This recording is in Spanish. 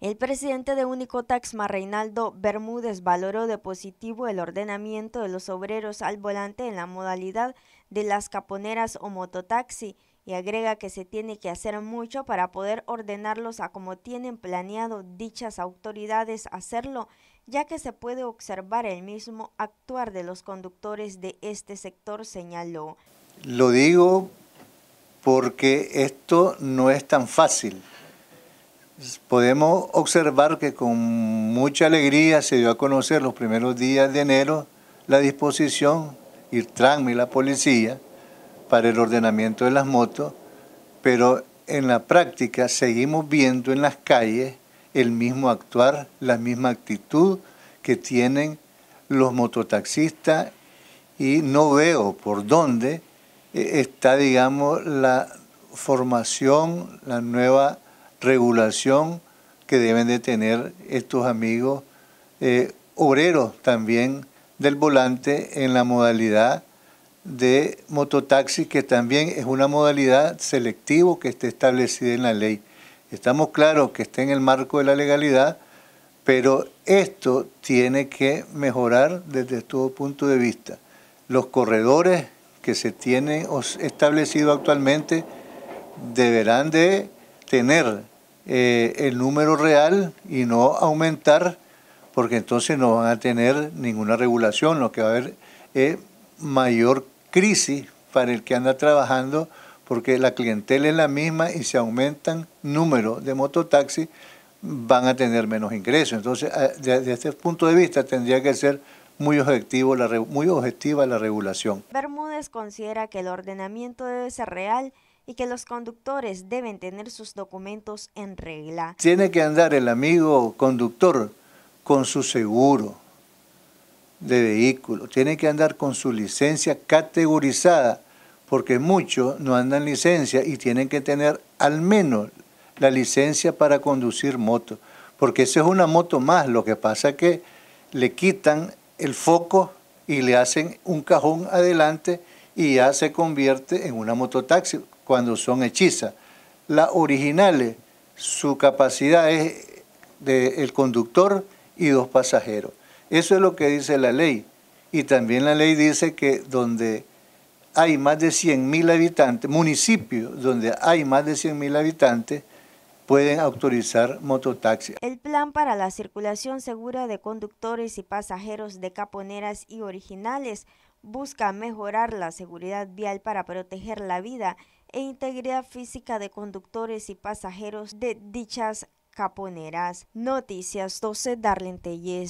El presidente de Taxma, Reinaldo Bermúdez, valoró de positivo el ordenamiento de los obreros al volante en la modalidad de las caponeras o mototaxi y agrega que se tiene que hacer mucho para poder ordenarlos a como tienen planeado dichas autoridades hacerlo, ya que se puede observar el mismo actuar de los conductores de este sector, señaló. Lo digo porque esto no es tan fácil. Pues, podemos observar que con mucha alegría se dio a conocer los primeros días de enero la disposición, ir y la policía, para el ordenamiento de las motos, pero en la práctica seguimos viendo en las calles el mismo actuar, la misma actitud que tienen los mototaxistas y no veo por dónde eh, está, digamos, la formación, la nueva regulación que deben de tener estos amigos eh, obreros también del volante en la modalidad de mototaxi, que también es una modalidad selectiva que esté establecida en la ley. Estamos claros que está en el marco de la legalidad, pero esto tiene que mejorar desde todo punto de vista. Los corredores que se tienen establecidos actualmente deberán de tener eh, el número real y no aumentar, porque entonces no van a tener ninguna regulación, lo que va a haber es eh, mayor crisis para el que anda trabajando, porque la clientela es la misma y si aumentan número de mototaxis, van a tener menos ingresos. Entonces, desde ah, este punto de vista, tendría que ser muy, objetivo, muy objetiva la regulación. Bermúdez considera que el ordenamiento debe ser real y que los conductores deben tener sus documentos en regla. Tiene que andar el amigo conductor con su seguro de vehículo, tiene que andar con su licencia categorizada, porque muchos no andan licencia y tienen que tener al menos la licencia para conducir moto, porque esa es una moto más, lo que pasa es que le quitan el foco y le hacen un cajón adelante y ya se convierte en una mototaxi, cuando son hechizas. Las originales, su capacidad es del el conductor y dos pasajeros. Eso es lo que dice la ley. Y también la ley dice que donde hay más de 100.000 habitantes, municipios donde hay más de 100.000 habitantes, pueden autorizar mototaxi. El plan para la circulación segura de conductores y pasajeros de caponeras y originales busca mejorar la seguridad vial para proteger la vida e integridad física de conductores y pasajeros de dichas caponeras. Noticias 12 Darlene